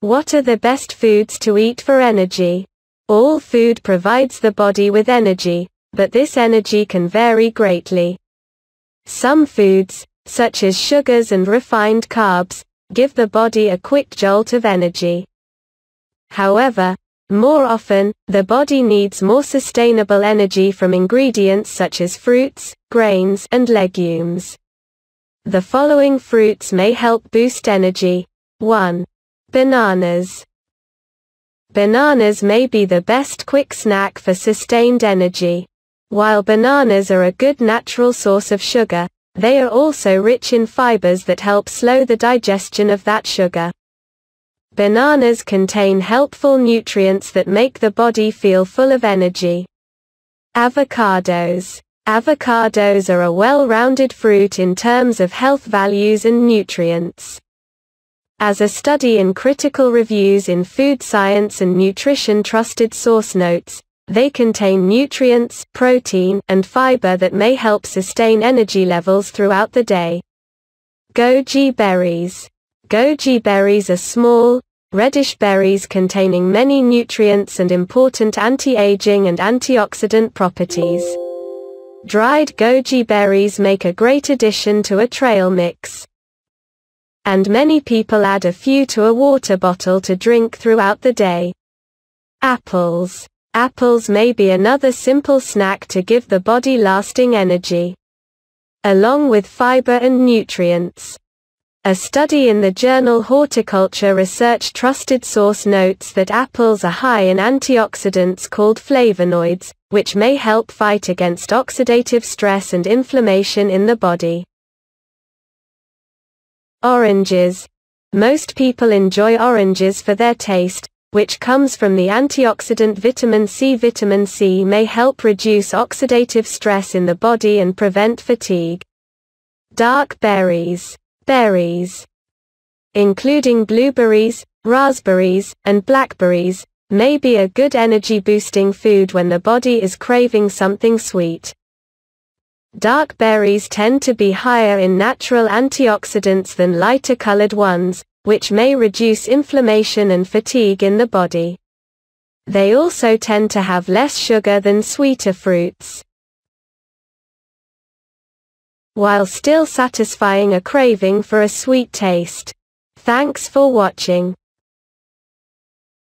What are the best foods to eat for energy? All food provides the body with energy, but this energy can vary greatly. Some foods, such as sugars and refined carbs, give the body a quick jolt of energy. However, more often, the body needs more sustainable energy from ingredients such as fruits, grains, and legumes. The following fruits may help boost energy. 1. Bananas. Bananas may be the best quick snack for sustained energy. While bananas are a good natural source of sugar, they are also rich in fibers that help slow the digestion of that sugar. Bananas contain helpful nutrients that make the body feel full of energy. Avocados. Avocados are a well-rounded fruit in terms of health values and nutrients as a study in critical reviews in food science and nutrition trusted source notes, they contain nutrients, protein, and fiber that may help sustain energy levels throughout the day. Goji berries. Goji berries are small, reddish berries containing many nutrients and important anti-aging and antioxidant properties. Dried goji berries make a great addition to a trail mix and many people add a few to a water bottle to drink throughout the day. Apples. Apples may be another simple snack to give the body lasting energy. Along with fiber and nutrients. A study in the journal Horticulture Research Trusted Source notes that apples are high in antioxidants called flavonoids, which may help fight against oxidative stress and inflammation in the body. Oranges. Most people enjoy oranges for their taste, which comes from the antioxidant vitamin C. Vitamin C may help reduce oxidative stress in the body and prevent fatigue. Dark berries. Berries. Including blueberries, raspberries, and blackberries, may be a good energy boosting food when the body is craving something sweet. Dark berries tend to be higher in natural antioxidants than lighter colored ones, which may reduce inflammation and fatigue in the body. They also tend to have less sugar than sweeter fruits. While still satisfying a craving for a sweet taste. Thanks for watching.